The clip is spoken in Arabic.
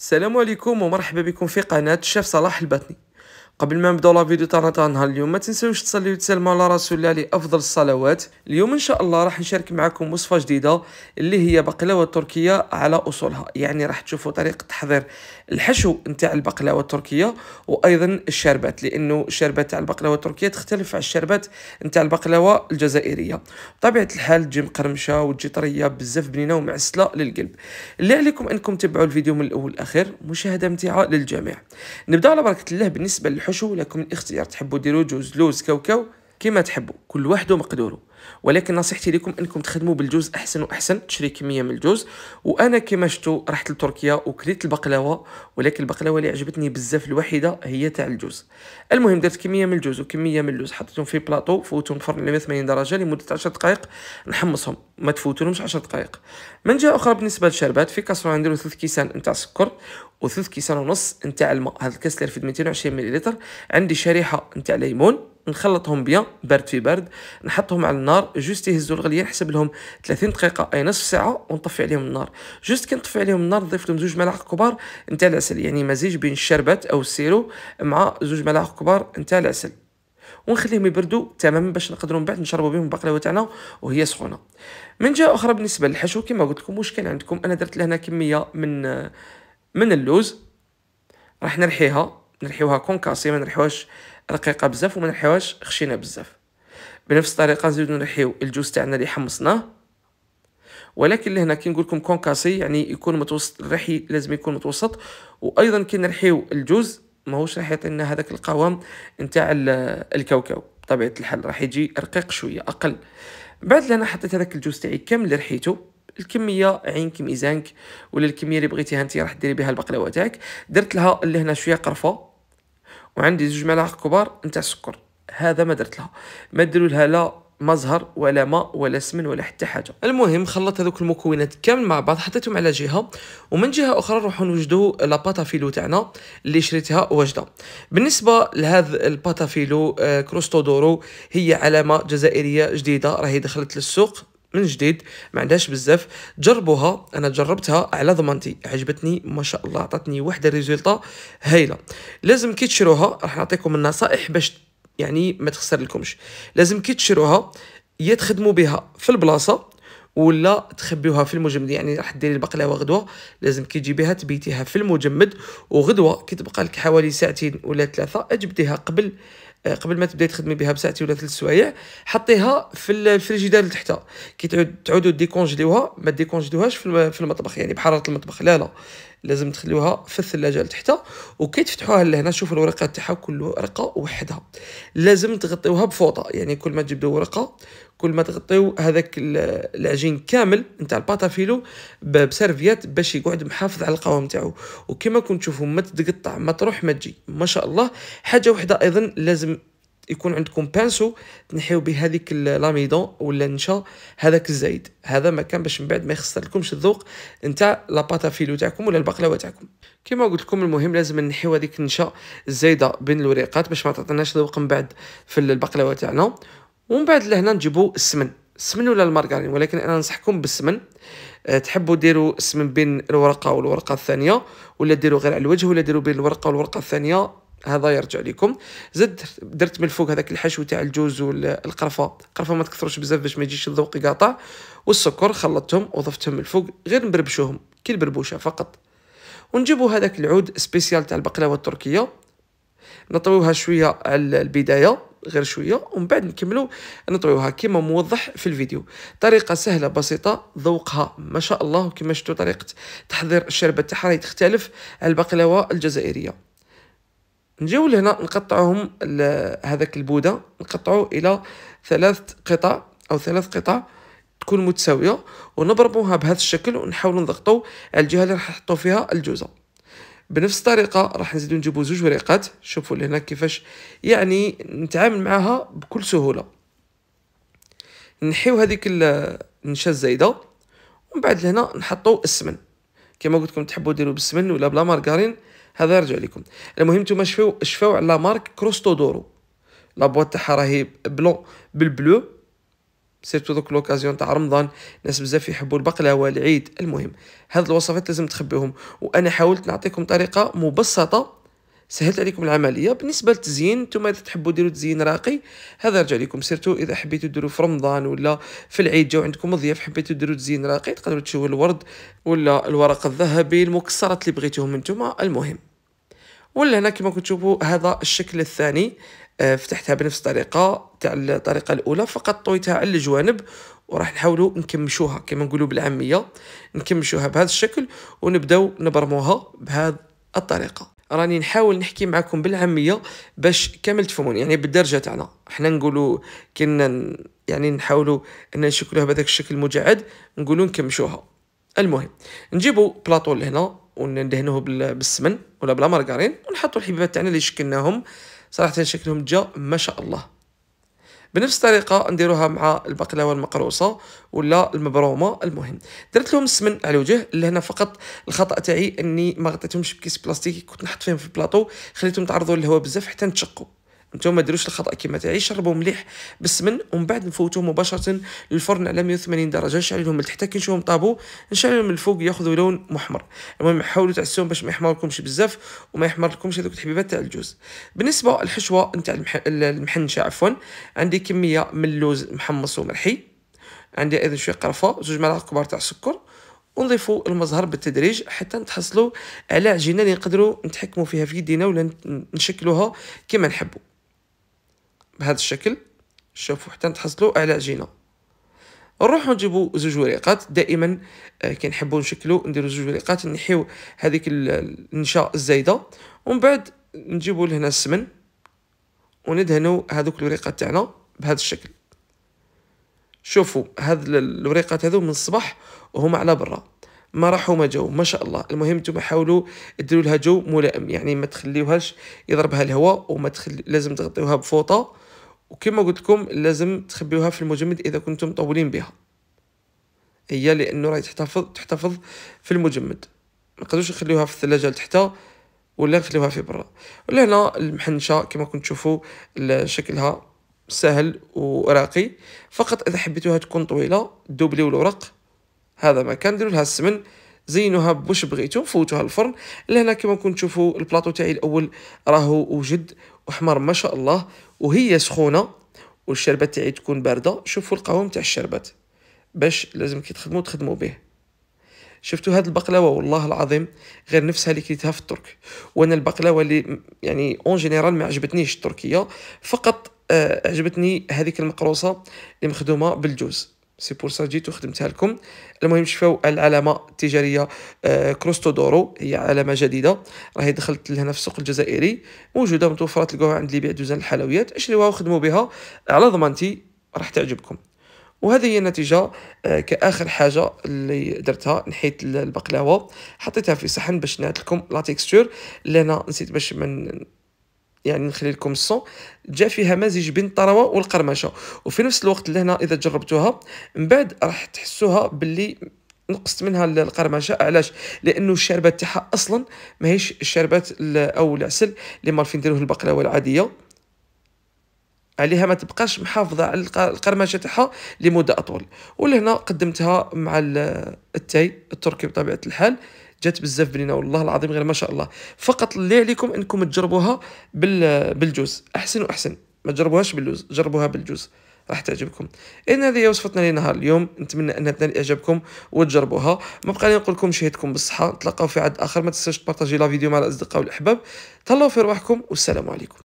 السلام عليكم ومرحبا بكم في قناة الشيف صلاح البطني قبل ما نبداو لا فيديو تاعنا تاع نهار اليوم ما تنساوش تصليو وتسلموا على رسول الله لافضل الصلوات اليوم ان شاء الله راح نشارك معكم وصفه جديده اللي هي بقلاوه تركيه على اصولها يعني راح تشوفوا طريقه تحضير الحشو نتاع البقلاوه التركيه وايضا الشربات لانه الشربات تاع البقلاوه التركيه تختلف على الشربات نتاع البقلاوه الجزائريه بطبيعه الحال تجي مقرمشه وتجي طريه بزاف بنينه ومعسله للقلب اللي عليكم انكم تبعوا الفيديو من الاول لاخر مشاهده ممتعه للجميع نبدا على بركه الله بالنسبه للحشو لكم الاختيار تحبوا ديروا جوز لوز كاوكاو كما تحبوا كل واحد ومقدوره ولكن نصيحتي لكم انكم تخدموا بالجوز احسن واحسن تشري كميه من الجوز وانا كما شفتوا رحت لتركيا وكليت البقلاوه ولكن البقلاوه اللي عجبتني بزاف الوحيده هي تاع الجوز المهم درت كميه من الجوز وكميه من اللوز حطيتهم في بلاطو فوتهم في فرن 180 درجه لمده 10 دقائق نحمصهم ما تفوتولهمش 10 دقائق من جهه اخرى بالنسبه للشربات في كاسرونه نديرو 3 كيسان نتاع سكر وثلث كيسان ونص نتاع الماء هذا الكاس اللي في 220 مليلتر عندي شريحه نتاع ليمون نخلطهم بيان برد في برد نحطهم على النار جوست يهزوا الغليه نحسب لهم 30 دقيقه اي نصف ساعه ونطفي عليهم النار جوست كي نطفي عليهم النار نضيف لهم زوج ملاعق كبار نتاع العسل يعني مزيج بين الشربات او السيرو مع زوج ملاعق كبار نتاع العسل ونخليهم يبردوا تماما باش نقدروا من بعد نشربوا بهم البقلاوه تاعنا وهي سخونه من جهه اخرى بالنسبه للحشو كما قلت لكم واش كان عندكم انا درت لهنا كميه من من اللوز راح نرحيها نرحيوها كونكاسي ما نرحيوهاش رقيقه بزاف وما نرحيوهاش خشينه بزاف بنفس الطريقه نزيدو نرحيو الجوز تاعنا اللي حمصناه ولكن لهنا كي نقول لكم كونكاسي يعني يكون متوسط الرحي لازم يكون متوسط وايضا كي نرحيو الجوز ماهوش راح يعطينا هذاك القوام نتاع الكاوكاو بطبيعه الحال راح يجي رقيق شويه اقل بعد لهنا حطيت هذاك الجوز تاعي كامل اللي رحيته الكميه عينك ميزانك ولا الكميه اللي بغيتيها انت راح ديري بها البقلاوه تاعك درت لها لهنا شويه قرفه وعندي زوج ملاعق كبار نتاع السكر هذا ما درت لها ما ديروا لها لا مزهر ولا ماء ولا سمن ولا حتى حاجه المهم خلطت هذوك المكونات كامل مع بعض حطيتهم على جهه ومن جهه اخرى نروحوا نوجدوا لاباتافيلو تاعنا اللي شريتها واجده بالنسبه لهذا الباتافيلو آه، كروستودورو هي علامه جزائريه جديده راهي دخلت للسوق من جديد ما عندهاش بزاف جربوها انا جربتها على ضمانتي عجبتني ما شاء الله عطاتني واحدة ريزولطا هايله لازم كي تشروها راح نعطيكم النصائح باش يعني ما تخسر لكمش لازم كي تشروها يا تخدموا بها في البلاصه ولا تخبيوها في المجمد يعني راح ديري البقلاوه غدوه لازم كي تجيبيها تبيتيها في المجمد وغدوه كي تبقى لك حوالي ساعتين ولا ثلاثه اجبديها قبل آه، قبل ما تبداي تخدمي بها بساعتي ولا ثلاث سوايع حطيها في الفريجيدير لتحت كي تعودوا ديكونجليوها ما ديكونجليوهاش في المطبخ يعني بحراره المطبخ لا لا لازم تخليوها في الثلاجه لتحت وكي تفتحوها لهنا شوفوا الورقه تاعها كل ورقه وحدها لازم تغطيوها بفوطه يعني كل ما تجيبوا ورقه كل ما تغطيو هذاك العجين كامل نتاع الباتافيلو بسيرفيات باش يقعد محافظ على القوام تاعو وكما كنتم تشوفوا ما تتقطع ما تروح ما تجي ما شاء الله حاجه وحده ايضا لازم يكون عندكم بانسو تنحيو به هذيك لاميدون ولا نشا هذاك الزايد هذا مكان باش من بعد ما يخسرلكمش الذوق نتاع لاباتا فيلو تاعكم ولا البقلاوه تاعكم كما قلت لكم المهم لازم نحيو هذيك النشا الزايده بين الوريقات باش ما تعطيناش ذوق من بعد في البقلاوه تاعنا ومن بعد لهنا نجيبو السمن السمن ولا المارغرين ولكن انا ننصحكم بالسمن أه، تحبوا ديروا السمن بين الورقه والورقه الثانيه ولا ديروا غير على الوجه ولا ديروا بين الورقه والورقه الثانيه هذا يرجع لكم زد درت من الفوق هذاك الحشو تاع الجوز والقرفه القرفه ما تكثرش بزاف باش ما يجيش الذوق يقاطع والسكر خلطتهم وضفتهم من الفوق غير نبربشوهم كي البربوشه فقط ونجيبوا هذاك العود سبيسيال تاع البقلاوه التركيه نطويوها شويه على البدايه غير شويه ومن بعد نكملوا نطويوها كما موضح في الفيديو طريقه سهله بسيطه ذوقها ما شاء الله وكما شفتوا طريقه تحضير الشربه تاعها تختلف على البقلاوه الجزائريه نجيو لهنا نقطعهم هذاك البوده نقطعو الى ثلاث قطع او ثلاث قطع تكون متساويه ونضربوها بهذا الشكل ونحاول نضغطو على الجهه اللي راح نحطو فيها الجوزه بنفس الطريقه راح نزيدو نجيبو زوج وريقات شوفوا لهنا كيفاش يعني نتعامل معها بكل سهوله نحيو هذيك النشا الزايده ومن بعد لهنا نحطو السمن كما قلت لكم تحبوا ديروا بالسمن ولا بلا مارغرين هذا يرجع لكم المهم نتوما شفاو شفاو على مارك كروستودورو لا بوات تاعها راهي بلون بالبلو سيرتو دوك لوكازيون تاع رمضان ناس بزاف يحبوا البقلاوه العيد المهم هاد الوصفات لازم تخبيهم وانا حاولت نعطيكم طريقه مبسطه سهلت عليكم العمليه بالنسبه للتزيين نتوما اذا تحبوا ديروا تزيين راقي هذا يرجع لكم سيرتو اذا حبيتوا ديروا في رمضان ولا في العيد جاو عندكم ضياف حبيتوا ديروا تزيين راقي تقدروا تشوفوا الورد ولا الورق الذهبي المكسرات اللي بغيتوهم نتوما المهم ولا هنا كما كتشوفوا هذا الشكل الثاني آه، فتحتها بنفس الطريقه تاع الطريقه الاولى فقط طويتها على الجوانب وراح نحاولوا نكمشوها كما نقولوا بالعاميه نكمشوها بهذا الشكل ونبداو نبرموها بهذه الطريقه راني نحاول نحكي معكم بالعاميه باش كامل تفهموني يعني بالدرجه تاعنا حنا نقولوا كنا يعني نحاولوا ان نشكلوها بهذاك الشكل المجعد نقولوا نكمشوها المهم نجيبوا بلاطو لهنا وندهنوه بالسمن ولا بلا مارغرين ونحطوا الحبيبات تاعنا اللي شكلناهم صراحه شكلهم جا ما شاء الله بنفس الطريقه نديروها مع البقلاوه المقروصه ولا المبرومه المهم درت لهم السمن على الوجه لهنا فقط الخطا تاعي اني ما غطيتهمش بكيس بلاستيكي كنت نحط فيهم في البلاطو خليتهم تعرضوا للهواء بزاف حتى نتشقوا نتوما ديروش الخطا كيما تاعي شربوا مليح بالسمن ومن بعد نفوتوه مباشره للفرن على 180 درجه نشعل لهم التحت كي نشوفهم طابو نشعل لهم الفوق ياخذوا لون محمر المهم حاولوا تعسوهم باش ما يحمركمش بزاف وما يحمركمش هذوك الحبيبات تاع الجوز بالنسبه للحشوه نتاع المحنشه عفوا عندي كميه من اللوز محمص ومرحي عندي ايضا شويه قرفه زوج ملاعق كبار تاع السكر ونضيفوا المزهر بالتدريج حتى نتحصلوا على عجينه اللي نقدروا نتحكموا فيها في يدينا ولا نشكلوها كما نحبوا بهذا الشكل شوفوا حتى نتحصلوا على عجينه نروحو نجيبو زوج وريقات دائما آه، كنحبوا نشكلو نديرو زوج وريقات نحيو هذيك النشا الزايده ومن بعد نجيبو لهنا السمن وندهنوا هذوك الوريقات تاعنا بهذا الشكل شوفوا هاد الوريقات هذو من الصباح وهما على برا ما راحوا ما جاو ما شاء الله المهم نتوما حاولوا ديروا لها جو ملائم يعني ما تخليوهاش يضربها الهواء وما تخلي لازم تغطيوها بفوطه وكما قلت لكم لازم تخبيوها في المجمد اذا كنتم مطولين بها هي لانه راهي تحتفظ تحتفظ في المجمد ما تقدروش نخليوها في الثلاجه لتحت ولا نخليوها في برا ولهنا المحنشه كما كنتم تشوفوا شكلها سهل وراقي فقط اذا حبيتوها تكون طويله دوبليو الورق هذا مكان ديروا لها السمن زينوها بوش بغيتو فوتوها الفرن لهنا كما كنتم تشوفوا البلاطو تاعي الاول راهو وجد وحمر ما شاء الله وهي سخونه والشربات تاعي تكون بارده شوفوا القوام تاع الشربات باش لازم كي تخدموا تخدموا به شفتوا هاد البقلاوه والله العظيم غير نفسها اللي كليتها في الترك وانا البقلاوه اللي يعني اون جينيرال ما عجبتنيش التركيه فقط آه، عجبتني هذيك المقروصه اللي مخدومه بالجوز سي بور سا جيت وخدمتها لكم المهم شفاو العلامه التجاريه آه، كروستودورو كروستو دورو هي علامه جديده راهي دخلت لهنا في السوق الجزائري موجوده متوفره تلقاوها عند اللي بيع دوزان الحلويات اشريوها وخدموا بها على ضمانتي راح تعجبكم وهذه هي النتيجة آه، كآخر حاجة اللي درتها نحيت البقلاوة حطيتها في صحن باش نعطيكم لا تيكستور اللي انا نسيت باش من يعني نخلي لكم الصون جا فيها مزيج بين الطراوه والقرمشه وفي نفس الوقت لهنا اذا جربتوها من بعد راح تحسوها باللي نقصت منها القرمشه علاش لانه الشربات تاعها اصلا ماهيش الشربات او العسل اللي مالفين نديروه البقلاوه العاديه عليها ما تبقاش محافظه على القرمشه تاعها لمده اطول ولهنا قدمتها مع التاي التركي بطبيعه الحال جات بزاف بنينه والله العظيم غير ما شاء الله فقط اللي عليكم انكم تجربوها بالجوز احسن واحسن ما تجربوهاش باللوز جربوها بالجوز راح تعجبكم ان هذه هي وصفتنا لنهار اليوم نتمنى انها تنال اعجابكم وتجربوها ما بقى لي نقول لكم شهيتكم بالصحه نتلاقاو في عد اخر ما تنساوش تبارطاجي لا فيديو مع الاصدقاء والاحباب تهلاو في رواحكم والسلام عليكم